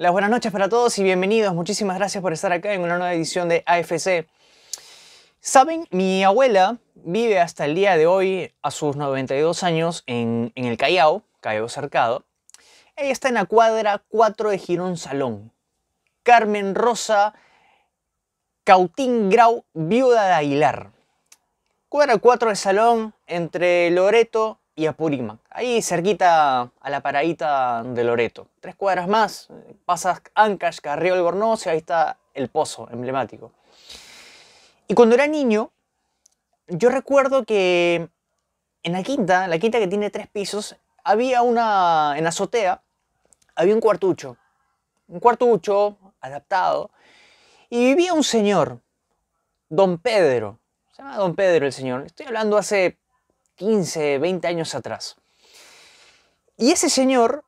Las buenas noches para todos y bienvenidos. Muchísimas gracias por estar acá en una nueva edición de AFC. Saben, mi abuela vive hasta el día de hoy, a sus 92 años, en, en el Callao, Callao Cercado. Ella está en la cuadra 4 de Girón Salón. Carmen Rosa Cautín Grau, viuda de Aguilar. Cuadra 4 de Salón, entre Loreto y Apurímac, ahí cerquita a la paradita de Loreto. Tres cuadras más, pasas Ancash, Carrillo Albornoz y ahí está el pozo emblemático. Y cuando era niño, yo recuerdo que en la quinta, la quinta que tiene tres pisos, había una, en azotea, había un cuartucho, un cuartucho adaptado, y vivía un señor, don Pedro, se llama don Pedro el señor, estoy hablando hace 15, 20 años atrás. Y ese señor,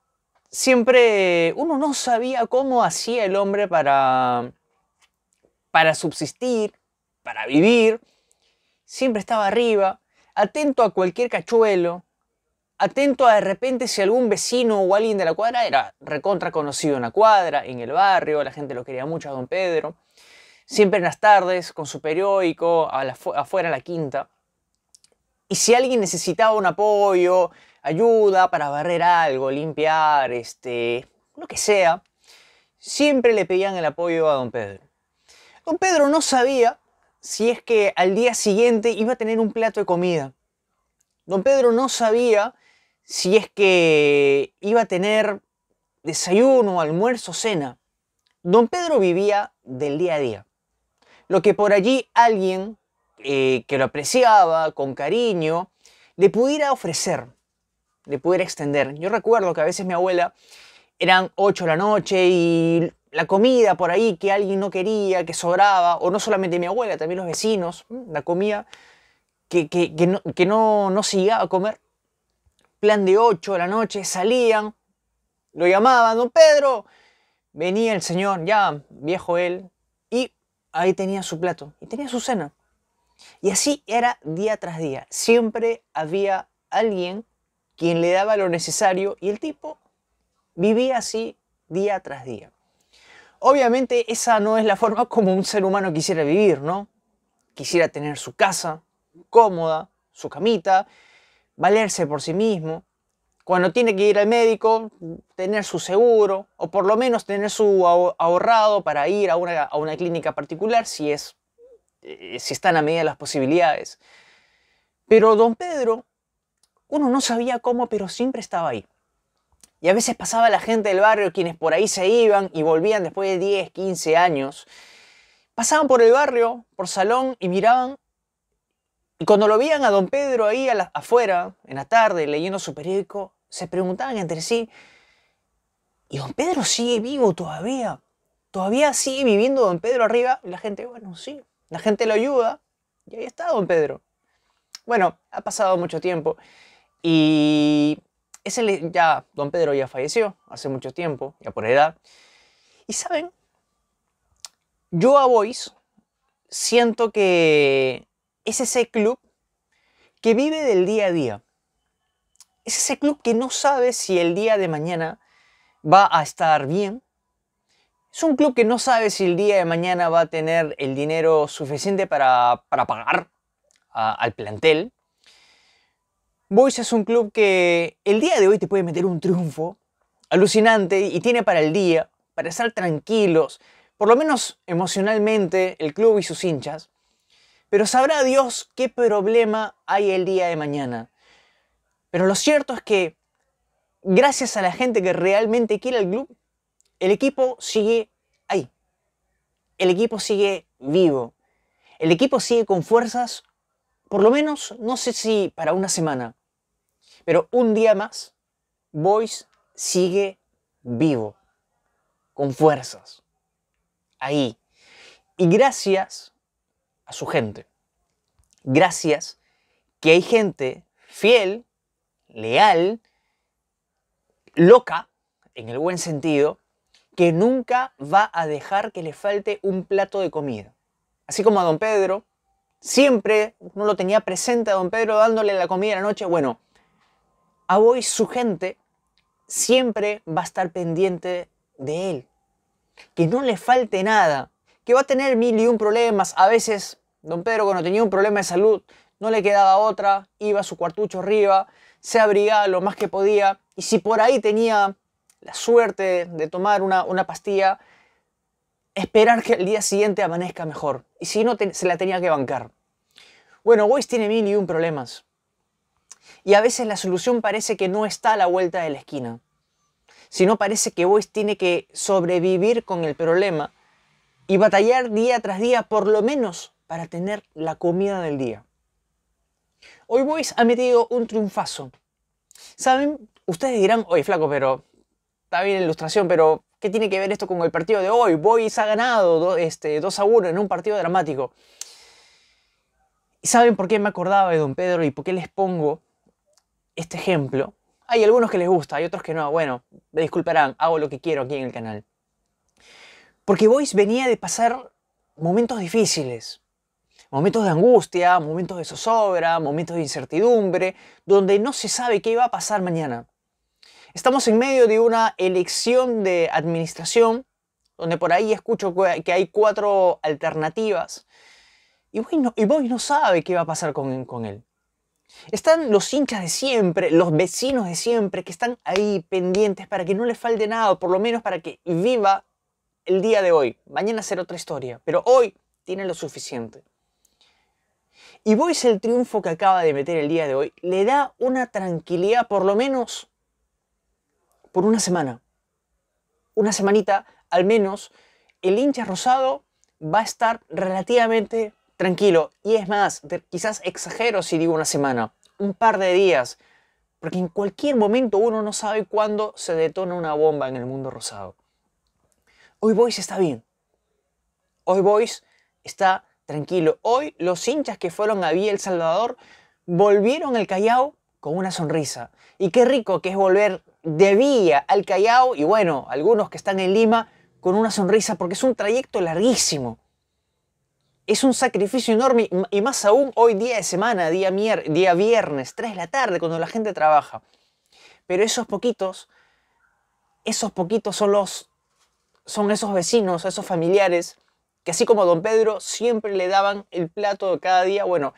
siempre uno no sabía cómo hacía el hombre para, para subsistir, para vivir. Siempre estaba arriba, atento a cualquier cachuelo, atento a de repente si algún vecino o alguien de la cuadra era recontra conocido en la cuadra, en el barrio, la gente lo quería mucho a don Pedro. Siempre en las tardes, con su periódico, afuera a la quinta. Y si alguien necesitaba un apoyo, ayuda para barrer algo, limpiar, este, lo que sea, siempre le pedían el apoyo a don Pedro. Don Pedro no sabía si es que al día siguiente iba a tener un plato de comida. Don Pedro no sabía si es que iba a tener desayuno, almuerzo, cena. Don Pedro vivía del día a día. Lo que por allí alguien eh, que lo apreciaba con cariño, le pudiera ofrecer, le pudiera extender. Yo recuerdo que a veces mi abuela eran 8 de la noche y la comida por ahí que alguien no quería, que sobraba, o no solamente mi abuela, también los vecinos, mm, la comida que, que, no, que no, no se llegaba a comer. Plan de 8 de la noche, salían, lo llamaban, don Pedro, venía el señor, ya viejo él, y ahí tenía su plato, y tenía su cena. Y así era día tras día. Siempre había alguien quien le daba lo necesario y el tipo vivía así día tras día. Obviamente esa no es la forma como un ser humano quisiera vivir, ¿no? Quisiera tener su casa cómoda, su camita, valerse por sí mismo, cuando tiene que ir al médico, tener su seguro o por lo menos tener su ahorrado para ir a una, a una clínica particular si es eh, si están a medida de las posibilidades. Pero don Pedro, uno no sabía cómo, pero siempre estaba ahí. Y a veces pasaba la gente del barrio, quienes por ahí se iban y volvían después de 10, 15 años, pasaban por el barrio, por salón y miraban. Y cuando lo veían a don Pedro ahí afuera, en la tarde, leyendo su periódico, se preguntaban entre sí, ¿y don Pedro sigue vivo todavía? ¿Todavía sigue viviendo don Pedro arriba? Y la gente, bueno, sí, la gente lo ayuda y ahí está don Pedro. Bueno, ha pasado mucho tiempo y ese ya, don Pedro ya falleció hace mucho tiempo, ya por edad. Y saben, yo a Voice siento que es ese club que vive del día a día. Es ese club que no sabe si el día de mañana va a estar bien es un club que no sabe si el día de mañana va a tener el dinero suficiente para, pagar al plantel. Boys es un club que el día de hoy te puede meter un triunfo alucinante y tiene para el día, para estar tranquilos, por lo menos emocionalmente, el club y sus hinchas. Pero sabrá Dios qué problema hay el día de mañana. Pero lo cierto es que gracias a la gente que realmente quiere al club, el equipo sigue ahí. El equipo sigue vivo. El equipo sigue con fuerzas, por lo menos, no sé si para una semana, pero un día más, Boyce sigue vivo, con fuerzas, ahí. Y gracias a su gente. Gracias que hay gente fiel, leal, loca, en el buen sentido, que nunca va a dejar que le falte un plato de comida. Así como a don Pedro, siempre no lo tenía presente a don Pedro dándole la comida a la noche. Bueno, a hoy su gente siempre va a estar pendiente de él. Que no le falte nada, que va a tener mil y un problemas. A veces, don Pedro cuando tenía un problema de salud, no le quedaba otra, iba a su cuartucho arriba, se abrigaba lo más que podía, y si por ahí tenía la suerte de tomar una, pastilla, esperar que el día siguiente amanezca mejor. Y si no, se la tenía que bancar. Bueno, voice tiene mil y un problemas. Y a veces la solución parece que no está a la vuelta de la esquina, Si no, parece que Weiss tiene que sobrevivir con el problema y batallar día tras día, por lo menos para tener la comida del día. Hoy voice ha metido un triunfazo. Saben, ustedes dirán, oye flaco, pero está bien la ilustración, pero ¿qué tiene que ver esto con el partido de hoy? Boys ha ganado 2, este, a 1 en un partido dramático. ¿Y saben por qué me acordaba de Don Pedro y por qué les pongo este ejemplo? Hay algunos que les gusta, hay otros que no. Bueno, me disculparán, hago lo que quiero aquí en el canal. Porque Boys venía de pasar momentos difíciles, momentos de angustia, momentos de zozobra, momentos de incertidumbre, donde no se sabe qué va a pasar mañana. Estamos en medio de una elección de administración, donde por ahí escucho que hay cuatro alternativas, y Boy no, sabe qué va a pasar con, con él. Están los hinchas de siempre, los vecinos de siempre, que están ahí pendientes para que no le falte nada, por lo menos para que viva el día de hoy. Mañana será otra historia, pero hoy tiene lo suficiente. Y Boyce el triunfo que acaba de meter el día de hoy le da una tranquilidad, por lo menos por una semana. Una semanita, al menos, el hincha rosado va a estar relativamente tranquilo. Y es más, quizás exagero si digo una semana, un par de días, porque en cualquier momento uno no sabe cuándo se detona una bomba en el mundo rosado. Hoy Boys está bien. Hoy Boys está tranquilo. Hoy los hinchas que fueron a Villa El Salvador volvieron al Callao con una sonrisa. Y qué rico que es volver de vía al Callao y bueno, algunos que están en Lima con una sonrisa porque es un trayecto larguísimo. Es un sacrificio enorme y más aún hoy día de semana, día, mier día viernes, 3 de la tarde, cuando la gente trabaja. Pero esos poquitos, esos poquitos son los, son esos vecinos, esos familiares, que así como don Pedro siempre le daban el plato cada día, bueno,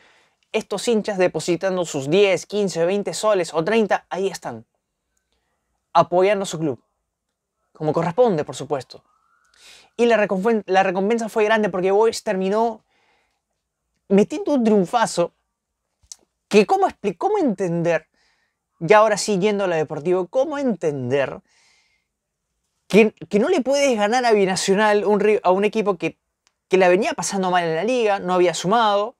estos hinchas depositando sus 10, 15, 20 soles o 30, ahí están, apoyando a su club, como corresponde, por supuesto. Y la, recompensa, fue grande porque Boyce terminó metiendo un triunfazo que cómo, cómo entender, ya ahora sí yendo a deportivo, cómo entender que, no le puedes ganar a Binacional a un equipo que, que la venía pasando mal en la liga, no había sumado,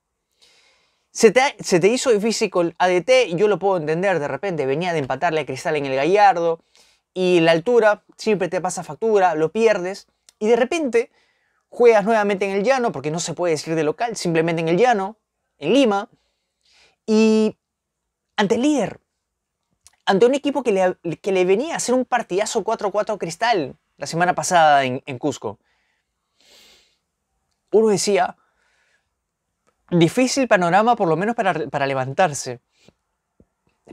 se te, se hizo difícil con ADT, yo lo puedo entender de repente, venía de empatarle a Cristal en el Gallardo y la altura siempre te pasa factura, lo pierdes y de repente juegas nuevamente en el llano, porque no se puede decir de local, simplemente en el llano, en Lima, y ante el líder, ante un equipo que le, venía a hacer un partidazo 4-4 Cristal la semana pasada en, en Cusco. Uno decía, difícil panorama, por lo menos para, levantarse.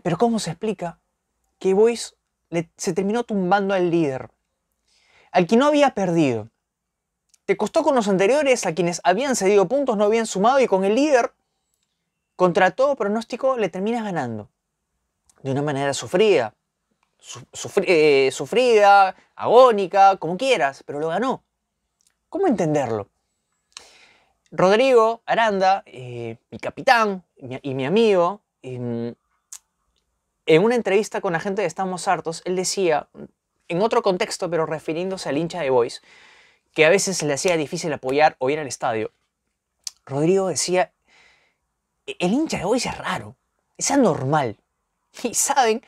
Pero ¿cómo se explica que Boyce se terminó tumbando al líder? Al que no había perdido. Te costó con los anteriores, a quienes habían cedido puntos, no habían sumado, y con el líder, contra todo pronóstico, le terminas ganando. De una manera sufrida. Eh, sufrida, agónica, como quieras, pero lo ganó. ¿Cómo entenderlo? Rodrigo Aranda, eh, mi capitán y mi amigo, em, en, una entrevista con la gente de Estamos Hartos, él decía, en otro contexto, pero refiriéndose al hincha de Boys, que a veces le hacía difícil apoyar o ir al estadio. Rodrigo decía, e-, el hincha de Boys es raro, es anormal. Y saben,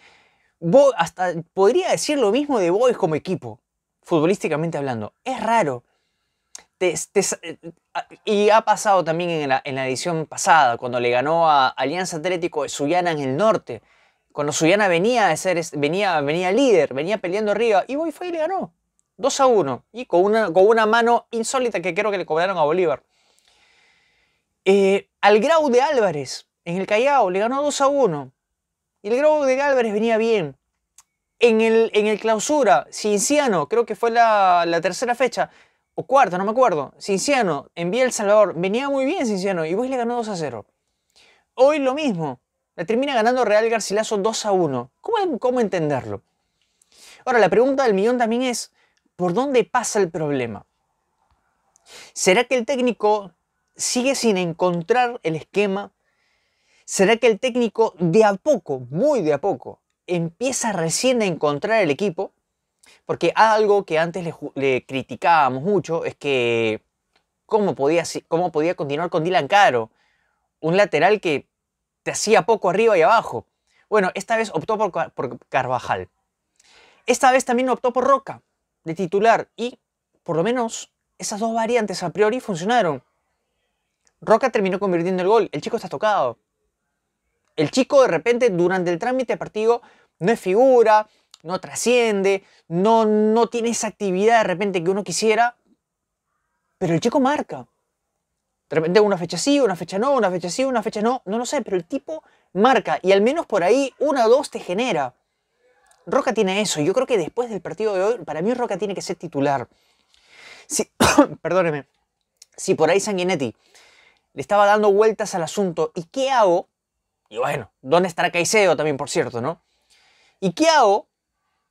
hasta podría decir lo mismo de Boys como equipo, futbolísticamente hablando. Es raro. te, eh, Ah, y ha pasado también en la, edición pasada, cuando le ganó a Alianza Atlético de Sullana en el norte. Cuando Suyana venía a ser, venía, venía líder, venía peleando arriba, y y le ganó. 2 a 1. Y con una, con una mano insólita que creo que le cobraron a Bolívar. Eh, al Grau de Álvarez, en el Callao, le ganó 2 a 1. Y el Grau de Álvarez venía bien. En el, en el clausura, Cienciano, creo que fue la, la tercera fecha, o cuarto no me acuerdo, Cinciano envía El Salvador. Venía muy bien Cinciano y hoy le ganó 2 a 0. Hoy lo mismo. La termina ganando Real Garcilaso 2 a 1. ¿Cómo, ¿Cómo entenderlo? Ahora, la pregunta del millón también es, ¿por dónde pasa el problema? ¿Será que el técnico sigue sin encontrar el esquema? ¿Será que el técnico de a poco, muy de a poco, empieza recién a encontrar el equipo? Porque algo que antes le, criticábamos mucho es que cómo podía, cómo podía continuar con Dylan Caro, un lateral que te hacía poco arriba y abajo. Bueno, esta vez optó por, por Carvajal. Esta vez también optó por Roca, de titular, y por lo menos esas dos variantes a priori funcionaron. Roca terminó convirtiendo el gol, el chico está tocado. El chico de repente durante el trámite de partido no es figura, no trasciende, no, no tiene esa actividad de repente que uno quisiera, pero el chico marca. De repente una fecha sí, una fecha no, una fecha sí, una fecha no, no lo sé, pero el tipo marca y al menos por ahí una o dos te genera. Roca tiene eso. Yo creo que después del partido de hoy, para mí Roca tiene que ser titular. perdóneme. Si por ahí Sanguinetti le estaba dando vueltas al asunto, ¿y qué hago? Y bueno, ¿dónde estará Caicedo también, por cierto, no? ¿Y qué hago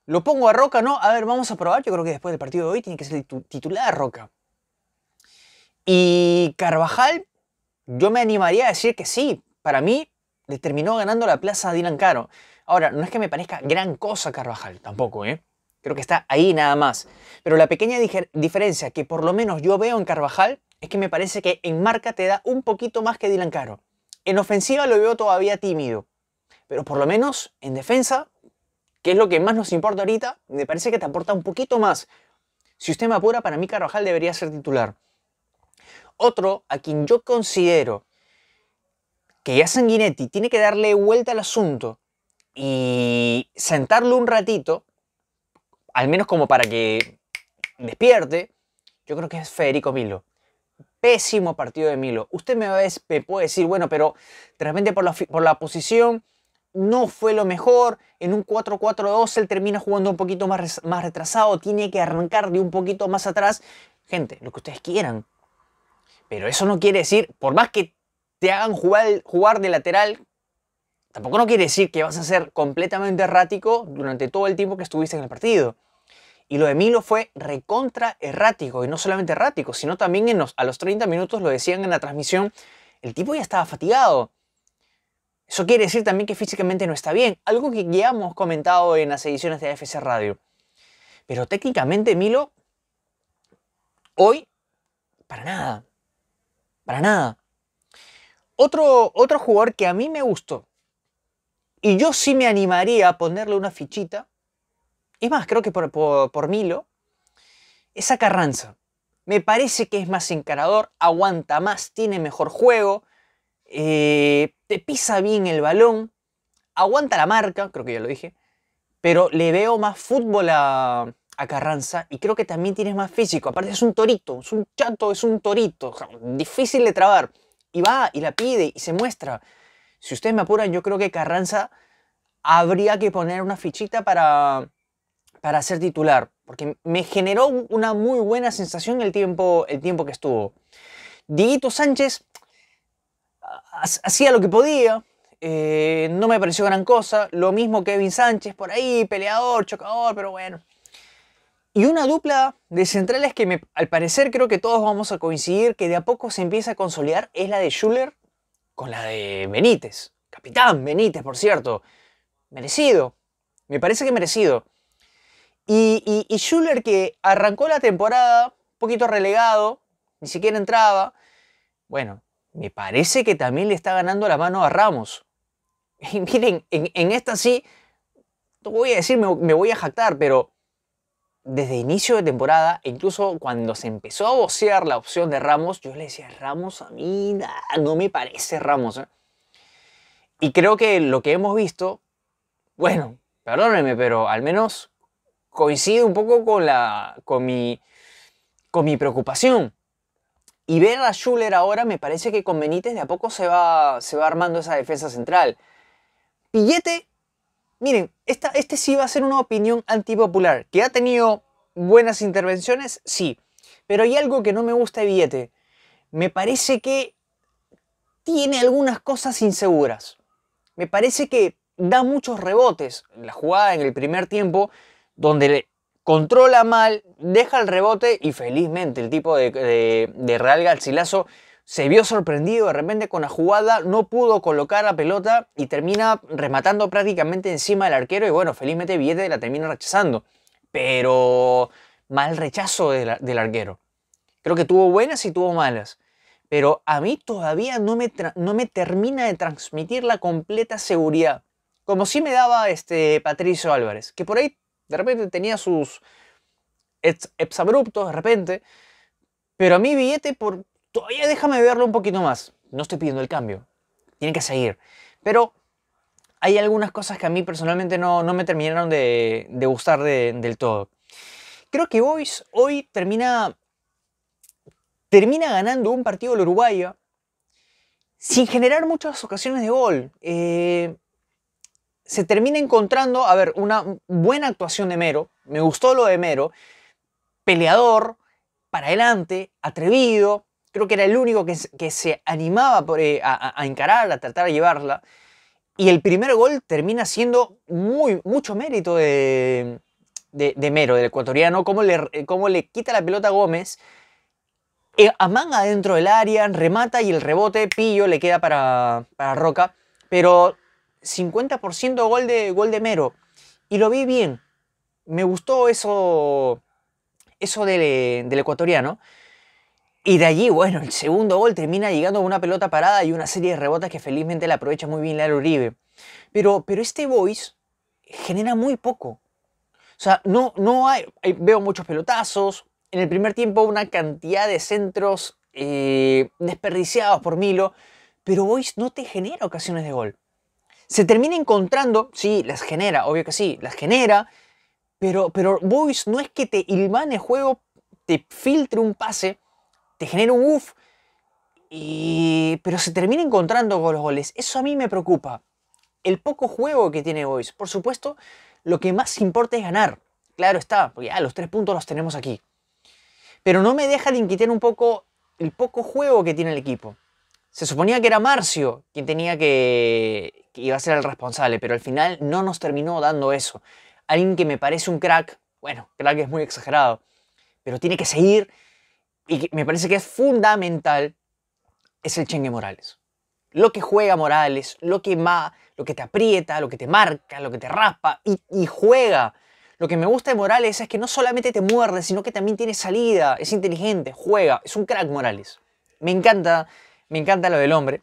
lo pongo a Roca, ¿no? A ver, vamos a probar. Yo creo que después del partido de hoy tiene que ser titular Roca. Y Carvajal, yo me animaría a decir que sí. Para mí, le terminó ganando la plaza a Dylan Caro. Ahora, no es que me parezca gran cosa Carvajal, tampoco, ¿eh? Creo que está ahí nada más. Pero la pequeña diferencia que por lo menos yo veo en Carvajal es que me parece que en marca te da un poquito más que Dylan Caro. En ofensiva lo veo todavía tímido. Pero por lo menos en defensa que es lo que más nos importa ahorita, me parece que te aporta un poquito más. Si usted me apura, para mí Carvajal debería ser titular. Otro a quien yo considero que ya Sanguinetti tiene que darle vuelta al asunto y sentarlo un ratito, al menos como para que despierte, yo creo que es Federico Milo. Pésimo partido de Milo. Usted me, puede decir, bueno, pero de repente por la, por la posición no fue lo mejor. En un 4-4-2 él termina jugando un poquito más, más retrasado, tiene que arrancar de un poquito más atrás. Gente, lo que ustedes quieran. Pero eso no quiere decir, por más que te hagan jugar, jugar de lateral, tampoco no quiere decir que vas a ser completamente errático durante todo el tiempo que estuviste en el partido. Y lo de Milo fue recontra errático, y no solamente errático, sino también en a los 30 minutos, lo decían en la transmisión, el tipo ya estaba fatigado. Eso quiere decir también que físicamente no está bien, algo que ya hemos comentado en las ediciones de AFC Radio. Pero técnicamente, Milo, hoy, para nada. Para nada. Otro, jugador que a mí me gustó, y yo sí me animaría a ponerle una fichita, es más, creo que por, por Milo, es a Carranza. Me parece que es más encarador, aguanta más, tiene mejor juego, eh, te pisa bien el balón, aguanta la marca, creo que ya lo dije, pero le veo más fútbol a, Carranza y creo que también tienes más físico. Aparte es un torito, es un chato, es un torito, difícil de trabar. Y va y la pide y se muestra. Si ustedes me apuran, yo creo que Carranza habría que poner una fichita para, para ser titular, porque me generó una muy buena sensación el tiempo, el tiempo que estuvo. Diguito Sánchez, hacía lo que podía, eh, no me pareció gran cosa, lo mismo Kevin Sánchez por ahí, peleador, chocador, pero bueno. Y una dupla de centrales que al parecer creo que todos vamos a coincidir que de a poco se empieza a consolidar es la de Schuller con la de Benítez. Capitán Benítez, por cierto. Merecido. Me parece que merecido. Y, y, y que arrancó la temporada un poquito relegado, ni siquiera entraba. Bueno, me parece que también le está ganando la mano a Ramos. Y miren, en, esta sí, voy a decir, me, voy a jactar, pero desde inicio de temporada, incluso cuando se empezó a vocear la opción de Ramos, yo le decía, Ramos a mí no me parece Ramos. ¿eh?". Y creo que lo que hemos visto, bueno, perdónenme, pero al menos coincide un poco con, la, con, mi, con mi preocupación. Y ver a Schuller ahora me parece que con Benítez de a poco se va, se va armando esa defensa central. Billete, miren, este sí va a ser una opinión antipopular, que ha tenido buenas intervenciones, sí, pero hay algo que no me gusta de Billete. Me parece que tiene algunas cosas inseguras. Me parece que da muchos rebotes. La jugada en el primer tiempo, donde controla mal, deja el rebote y felizmente el tipo de, de, de Real Garcilaso se vio sorprendido de repente con la jugada, no pudo colocar la pelota y termina rematando prácticamente encima del arquero y bueno, felizmente Viete la termina rechazando. Pero mal rechazo del, del arquero. Creo que tuvo buenas y tuvo malas. Pero a mí todavía no me, no me termina de transmitir la completa seguridad. Como si me daba este Patricio Álvarez, que por ahí de repente tenía sus abruptos de repente. Pero a mi billete, por, todavía déjame verlo un poquito más. No estoy pidiendo el cambio. Tiene que seguir. Pero hay algunas cosas que a mí personalmente no, me terminaron de, gustar del todo. Creo que Boys hoy termina, termina ganando un partido el uruguayo sin generar muchas ocasiones de gol. Eh, se termina encontrando, a ver, una buena actuación de Mero, me gustó lo de Mero, peleador, para adelante, atrevido, creo que era el único que, que se animaba por, eh, a, encararla, a tratar de llevarla, y el primer gol termina siendo muy, mucho mérito de, Mero, del ecuatoriano, cómo le, le quita la pelota a Gómez, a eh, amanga dentro del área, remata y el rebote, pillo, le queda para, para Roca, pero 50% gol de, gol de Mero. Y lo vi bien. Me gustó eso, eso del, del ecuatoriano. Y de allí, bueno, el segundo gol termina llegando con una pelota parada y una serie de rebotas que felizmente la aprovecha muy bien Lalo Uribe. Pero, pero este Boys genera muy poco. O sea, no, no hay, Veo muchos pelotazos. En el primer tiempo, una cantidad de centros eh, desperdiciados por Milo. Pero Boys no te genera ocasiones de gol se termina encontrando, sí, las genera, obvio que sí, las genera, pero, pero Boys no es que te ilmane el juego, te filtre un pase, te genere un uff, pero se termina encontrando con los goles. Eso a mí me preocupa. El poco juego que tiene Boys. Por supuesto, lo que más importa es ganar. Claro está, porque ya ah, los tres puntos los tenemos aquí. Pero no me deja de inquietar un poco el poco juego que tiene el equipo. Se suponía que era Marcio quien tenía que que iba a ser el responsable, pero al final no nos terminó dando eso. Alguien que me parece un crack, bueno, crack es muy exagerado, pero tiene que seguir y me parece que es fundamental, es el Chengue Morales. Lo que juega Morales, lo que, ma, lo que te aprieta, lo que te marca, lo que te raspa y, y juega. Lo que me gusta de Morales es que no solamente te muerde, sino que también tiene salida, es inteligente, juega, es un crack Morales. Me encanta, me encanta lo del hombre.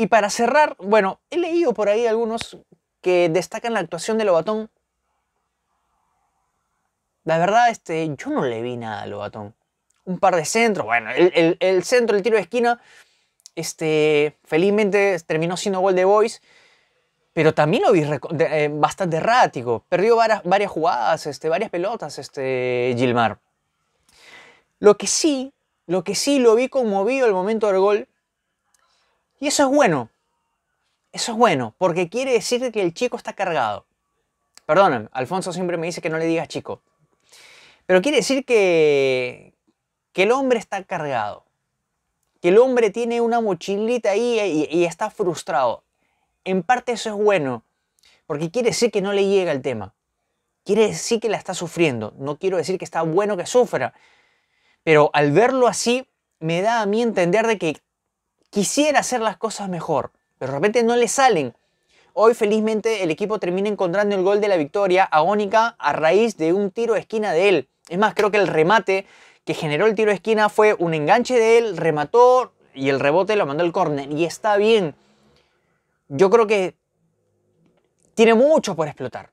Y para cerrar, bueno, he leído por ahí algunos que destacan la actuación de Lobatón. La verdad, este, yo no le vi nada a Lobatón. Un par de centros, bueno, el, centro, el tiro de esquina, este, felizmente terminó siendo gol de Boys, pero también lo vi eh, bastante errático. Perdió varias, jugadas, este, varias pelotas, este, Gilmar. Lo que sí, lo que sí lo vi conmovido al momento del gol y eso es bueno. Eso es bueno, porque quiere decir que el chico está cargado. Perdón, Alfonso siempre me dice que no le digas chico. Pero quiere decir que, que el hombre está cargado. Que el hombre tiene una mochilita ahí y, y está frustrado. En parte eso es bueno, porque quiere decir que no le llega el tema. Quiere decir que la está sufriendo. No quiero decir que está bueno que sufra. Pero al verlo así, me da a mí entender de que quisiera hacer las cosas mejor, pero de repente no le salen. Hoy felizmente el equipo termina encontrando el gol de la victoria a Ónica a raíz de un tiro de esquina de él. Es más, creo que el remate que generó el tiro de esquina fue un enganche de él, remató y el rebote lo mandó el córner. Y está bien. Yo creo que tiene mucho por explotar.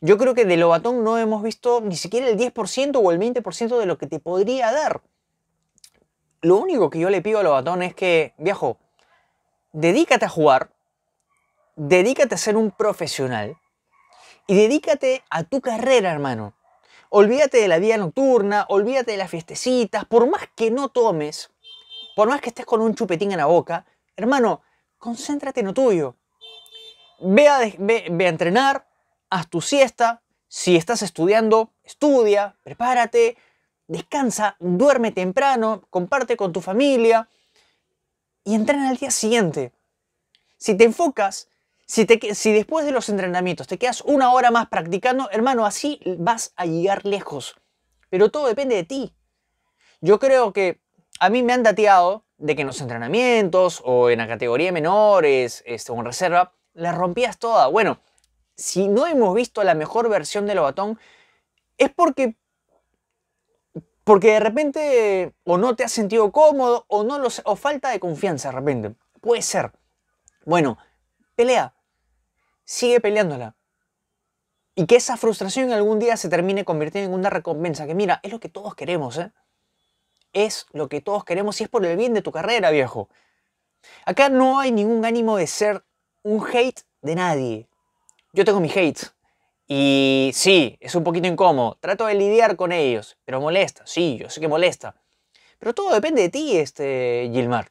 Yo creo que de Lobatón no hemos visto ni siquiera el 10% o el 20% de lo que te podría dar. Lo único que yo le pido a los Lobatón es que, viejo, dedícate a jugar, dedícate a ser un profesional y dedícate a tu carrera, hermano. Olvídate de la vida nocturna, olvídate de las fiestecitas, por más que no tomes, por más que estés con un chupetín en la boca, hermano, concéntrate en lo tuyo. Ve a, ve a entrenar, haz tu siesta, si estás estudiando, estudia, prepárate, descansa, duerme temprano, comparte con tu familia y entrena al día siguiente. Si te enfocas, si, después de los entrenamientos te quedas una hora más practicando, hermano, así vas a llegar lejos. Pero todo depende de ti. Yo creo que a mí me han dateado de que en los entrenamientos o en la categoría menores este, o en reserva, la rompías toda. Bueno, si no hemos visto la mejor versión de batón es porque porque de repente o no te has sentido cómodo o no o falta de confianza de repente. Puede ser. Bueno, pelea. Sigue peleándola. Y que esa frustración algún día se termine convirtiendo en una recompensa. Que mira, es lo que todos queremos, ¿eh? Es lo que todos queremos y es por el bien de tu carrera, viejo. Acá no hay ningún ánimo de ser un hate de nadie. Yo tengo mi hate. Y sí, es un poquito incómodo. Trato de lidiar con ellos, pero molesta. Sí, yo sé que molesta. Pero todo depende de ti, este Gilmar.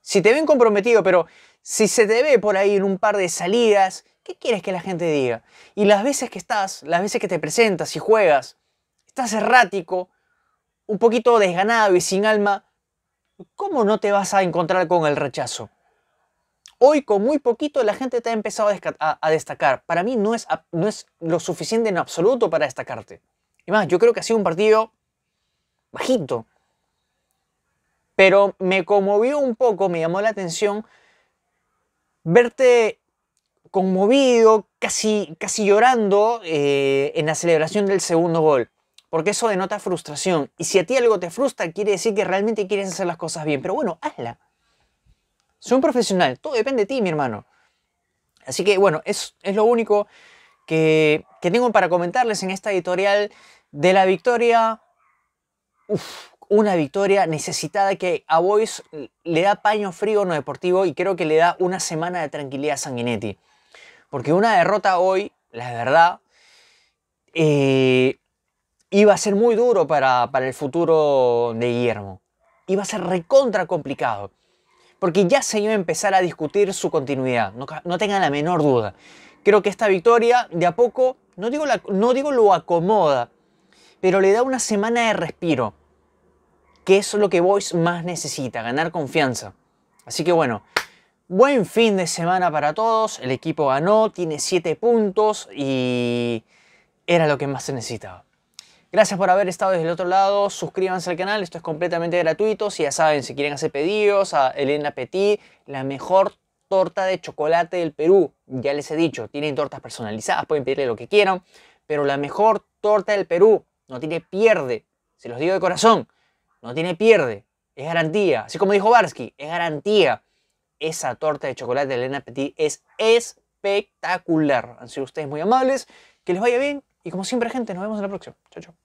Si te ven comprometido, pero si se te ve por ahí en un par de salidas, ¿qué quieres que la gente diga? Y las veces que estás, las veces que te presentas y juegas, estás errático, un poquito desganado y sin alma, ¿cómo no te vas a encontrar con el rechazo? Hoy con muy poquito la gente te ha empezado a, destacar. Para mí no es, no es lo suficiente en absoluto para destacarte. Y más, yo creo que ha sido un partido bajito. Pero me conmovió un poco, me llamó la atención verte conmovido, casi, casi llorando eh, en la celebración del segundo gol. Porque eso denota frustración. Y si a ti algo te frustra, quiere decir que realmente quieres hacer las cosas bien. Pero bueno, hazla. Soy un profesional, todo depende de ti, mi hermano. Así que bueno, es, es lo único que, tengo para comentarles en esta editorial de la victoria. una victoria necesitada que a Boys le da paño frío no deportivo y creo que le da una semana de tranquilidad a Sanguinetti. Porque una derrota hoy, la verdad, eh, iba a ser muy duro para, para el futuro de Guillermo. Iba a ser recontra complicado porque ya se iba a empezar a discutir su continuidad, no, tengan la menor duda. Creo que esta victoria de a poco, no digo, la, no digo lo acomoda, pero le da una semana de respiro, que es lo que Boyce más necesita, ganar confianza. Así que bueno, buen fin de semana para todos, el equipo ganó, tiene 7 puntos y era lo que más se necesitaba. Gracias por haber estado desde el otro lado. Suscríbanse al canal, esto es completamente gratuito. Si ya saben, si quieren hacer pedidos, a Elena Petit, la mejor torta de chocolate del Perú. Ya les he dicho, tienen tortas personalizadas, pueden pedirle lo que quieran. Pero la mejor torta del Perú no tiene pierde. Se los digo de corazón, no tiene pierde. Es garantía. Así como dijo Barsky, es garantía. Esa torta de chocolate de Elena Petit es espectacular. Han sido ustedes muy amables. Que les vaya bien. Y como siempre, gente, nos vemos en la próxima. Chao, chao.